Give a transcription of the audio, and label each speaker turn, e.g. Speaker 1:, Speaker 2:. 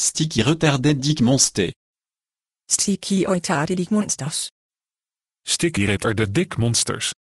Speaker 1: Sticky retarded dick monsters.
Speaker 2: Sticky retarded dick monsters.
Speaker 1: Sticky retarded dick monsters.